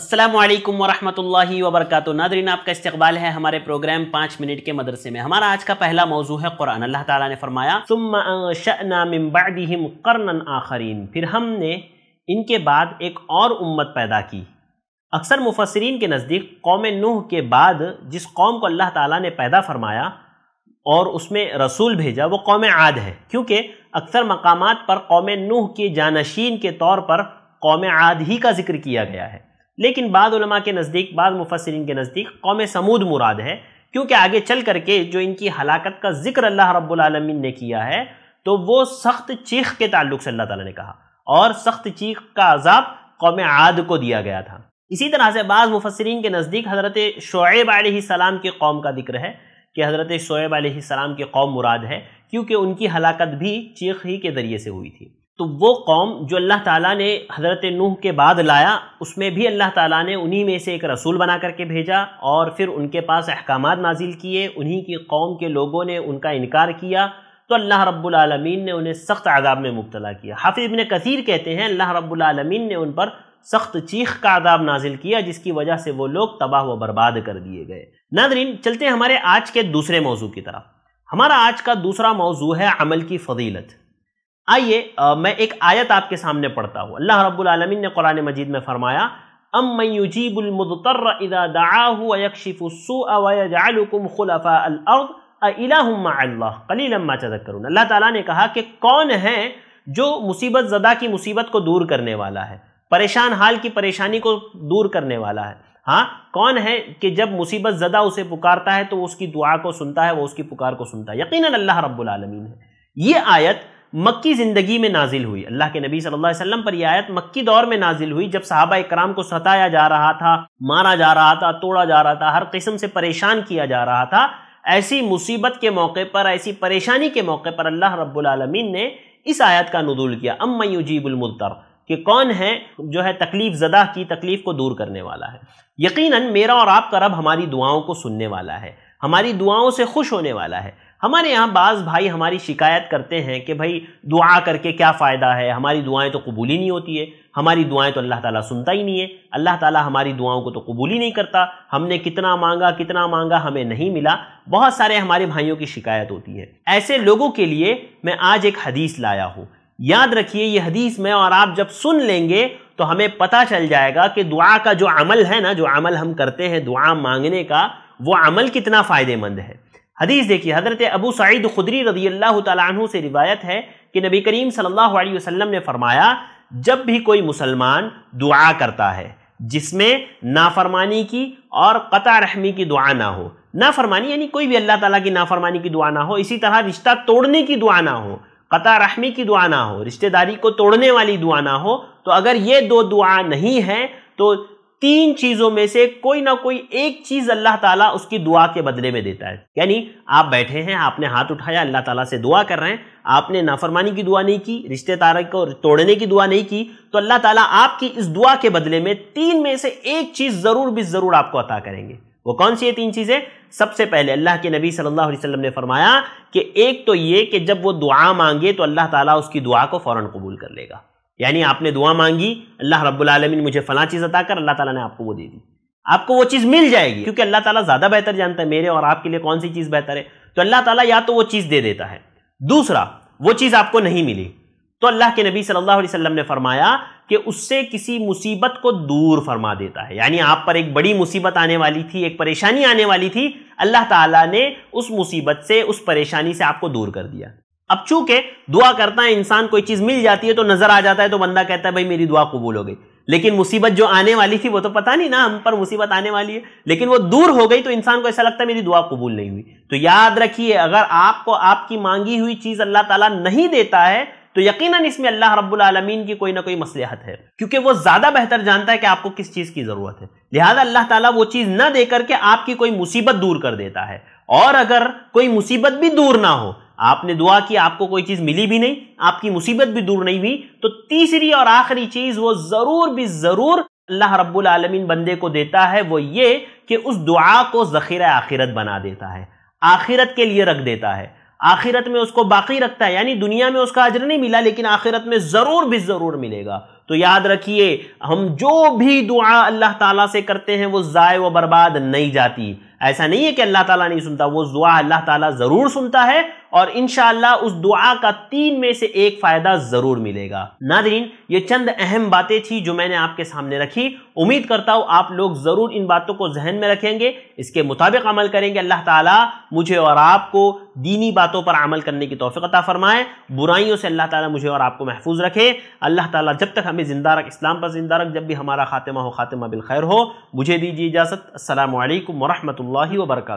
असलम वरहमल वबरक नादरीन आपका इस्तकबाल है हमारे प्रोग्राम पाँच मिनट के मदरसे में हमारा आज का पहला मौजू है कुरान अल्लाह ताला ने फरमाया करन आखरीन फिर हमने इनके बाद एक और उम्मत पैदा की अक्सर मुफसरीन के नज़दीक कौम नूह के बाद जिस कौम को अल्लाह ताला ने पैदा फरमाया और उसमें रसूल भेजा वो कौम आद है क्योंकि अक्सर मकामात पर कौम नूह के जानशीन के तौर पर कौम आद ही का जिक्र किया गया है लेकिन बाद उलमा के नज़दीक बाद मुफसरिन के नज़दीक कौम समूद मुराद है क्योंकि आगे चल करके जो इनकी हलाकत का जिक्र अल्लाह रब्लमिन ने किया है तो वो सख्त चीख के ताल्लुक से अल्लाह ताला ने कहा और सख्त चीख का अजाब कौम आद को दिया गया था इसी तरह से बाज़ मुफसरीन के नज़दीक हज़रत शुएब सलाम के कौम का जिक्र है कि हज़रत शुएब सलाम की कौम मुराद है क्योंकि उनकी हलाकत भी चीख ही के ज़रिए से हुई थी तो वो कौम जो अल्लाह ताला ने हज़रत नूह के बाद लाया उसमें भी अल्लाह ताला ने उन्हीं में से एक रसूल बना करके भेजा और फिर उनके पास अहकाम नाजिल किए उन्हीं की कौम के लोगों ने उनका इनकार किया तो अल्लाह रब्बुलमीन ने उन्हें सख्त आदाब में मुबतला किया हाफिज इबन कसीर कहते हैं अल्लाह रब्बुलमीन ने उन पर सख्त चीख का आदाब नाजिल किया जिसकी वजह से वो लोग तबाह व बर्बाद कर दिए गए नादरीन चलते हैं हमारे आज के दूसरे मौजू की तरफ हमारा आज का दूसरा मौजू है अमल की फजीलत आइए मैं एक आयत आपके सामने पढ़ता हूँ अल्लाह रब्बुल आलमीन ने कुरान मजीद में फरमाया अम अल्लाह ताला ने कहा कि कौन है जो मुसीबत ज़दा की मुसीबत को दूर करने वाला है परेशान हाल की परेशानी को दूर करने वाला है हाँ कौन है कि जब मुसीबत ज़दा उसे पुकारता है तो उसकी दुआ को सुनता है वो उसकी पुकार को सुनता है यकीन अल्लाह रब्बुल आलमीन है ये आयत मक्की ज़िंदगी में नाजिल हुई अल्लाह के नबी सल्लल्लाहु अलैहि वसल्लम पर यह आयत मक्की दौर में नाजिल हुई जब सहाबा इक्राम को सताया जा रहा था मारा जा रहा था तोड़ा जा रहा था हर किस्म से परेशान किया जा रहा था ऐसी मुसीबत के मौके पर ऐसी परेशानी के मौके पर अल्लाह रब्लमीन ने इस आयत का नदूल किया अम मयूजीबुलमुतर कि कौन है जो है तकलीफ ज़दा की तकलीफ को दूर करने वाला है यकीनन मेरा और आपका रब हमारी दुआओं को सुनने वाला है हमारी दुआओं से खुश होने वाला है हमारे यहाँ बाज़ भाई हमारी शिकायत करते हैं कि भाई दुआ करके क्या फ़ायदा है हमारी दुआएं तो कबूल ही नहीं होती है हमारी दुआएं तो अल्लाह ताला सुनता ही नहीं है अल्लाह ताला हमारी दुआओं को तो कबूल ही नहीं करता हमने कितना मांगा कितना मांगा हमें नहीं मिला बहुत सारे हमारे भाइयों की शिकायत होती है ऐसे लोगों के लिए मैं आज एक हदीस लाया हूँ याद रखिए ये हदीस में और आप जब सुन लेंगे तो हमें पता चल जाएगा कि दुआ का जो अमल है ना जो अमल हम करते हैं दुआ मांगने का वो अमल कितना फ़ायदेमंद है हदीस देखिए हज़रत अबू सईद खुदरी रदी अल्लाह तु से रिवायत है कि नबी करीम सल्लल्लाहु अलैहि वसल्लम ने फरमाया जब भी कोई मुसलमान दुआ करता है जिसमें नाफरमानी की और कता रहमी की दुआ ना हो नाफरमानी यानी कोई भी अल्लाह ताला की नाफरमानी की दुआ ना हो इसी तरह रिश्ता तोड़ने की दुआ ना हो कता रहमी की दुआ ना हो रिश्तेदारी को तोड़ने वाली दुआ ना हो तो अगर ये दो दुआ नहीं है तो तीन चीजों में से कोई ना कोई एक चीज अल्लाह ताला उसकी दुआ के बदले में देता है यानी आप बैठे हैं आपने हाथ उठाया अल्लाह ताला से दुआ कर रहे हैं आपने नाफरमानी की दुआ नहीं की रिश्ते तारक को तोड़ने की दुआ नहीं की तो अल्लाह ताला आपकी इस दुआ के बदले में तीन में से एक चीज जरूर भी जरूर आपको अता करेंगे वो कौन सी है तीन चीजें सबसे पहले अल्लाह के नबी सल्लल्लाहु अलैहि वसल्लम ने फरमाया कि एक तो ये कि जब वो दुआ मांगे तो अल्लाह ताला उसकी दुआ को फौरन कबूल कर लेगा यानी आपने दुआ मांगी अल्लाह रब्बुल आलमीन मुझे फला चीज़ अता कर अल्लाह ताला ने आपको वो दे दी आपको वो चीज़ मिल जाएगी क्योंकि अल्लाह ताला ज़्यादा बेहतर जानता है मेरे और आपके लिए कौन सी चीज़ बेहतर है तो अल्लाह ताला या तो वो चीज़ दे देता है दूसरा वो चीज़ आपको नहीं मिली तो अल्लाह के नबी सल्लल्लाहु अलैहि वसल्लम ने फरमाया कि उससे किसी मुसीबत को दूर फरमा देता है यानी आप पर एक बड़ी मुसीबत आने वाली थी एक परेशानी आने वाली थी अल्लाह ताला ने उस मुसीबत से उस परेशानी से आपको दूर कर दिया अब चूंकि दुआ करता है इंसान कोई चीज मिल जाती है तो नजर आ जाता है तो बंदा कहता है भाई मेरी दुआ कबूल हो गई लेकिन मुसीबत जो आने वाली थी वो तो पता नहीं ना हम पर मुसीबत आने वाली है लेकिन वो दूर हो गई तो इंसान को ऐसा लगता है मेरी दुआ कबूल नहीं हुई तो याद रखिए अगर आपको आपकी मांगी हुई चीज अल्लाह ताला नहीं देता है तो यकीनन इसमें अल्लाह रब्बुल आलमीन की कोई ना कोई मसलहत है क्योंकि वो ज्यादा बेहतर जानता है कि आपको किस चीज की जरूरत है लिहाजा अल्लाह ताला वो चीज ना देकर के आपकी कोई मुसीबत दूर कर देता है और अगर कोई मुसीबत भी दूर ना हो आपने दुआ की आपको कोई चीज़ मिली भी नहीं आपकी मुसीबत भी दूर नहीं हुई तो तीसरी और आखिरी चीज़ वो ज़रूर भी ज़रूर अल्लाह रब्बुल आलमीन बंदे को देता है वो ये कि उस दुआ को ज़ख़ीरा आखिरत बना देता है आखिरत के लिए रख देता है आखिरत में उसको बाकी रखता है यानी दुनिया में उसका अजर नहीं मिला लेकिन आखिरत में ज़रूर भी ज़रूर मिलेगा तो याद रखिए हम जो भी दुआ अल्लाह ताला से करते हैं वो ज़ाय व बर्बाद नहीं जाती ऐसा नहीं है कि अल्लाह ताला नहीं सुनता वो दुआ अल्लाह ताला ज़रूर सुनता है और इन उस दुआ का तीन में से एक फ़ायदा ज़रूर मिलेगा नादरीन ये चंद अहम बातें थी जो मैंने आपके सामने रखी उम्मीद करता हूँ आप लोग ज़रूर इन बातों को जहन में रखेंगे इसके मुताबिक अमल करेंगे अल्लाह ताला मुझे और आपको दीनी बातों पर अमल करने की तोफ़ी फ़रमाए बुराइयों से अल्लाह ताला मुझे और आपको महफूज रखे अल्लाह ताला जब तक हमें ज़िंदा रख इस्लाम पर ज़िंदा रख जब भी हमारा खातिमा हो खातिमा बिल खैर हो मुझे दीजिए इजाज़त असल वरहमल वर्का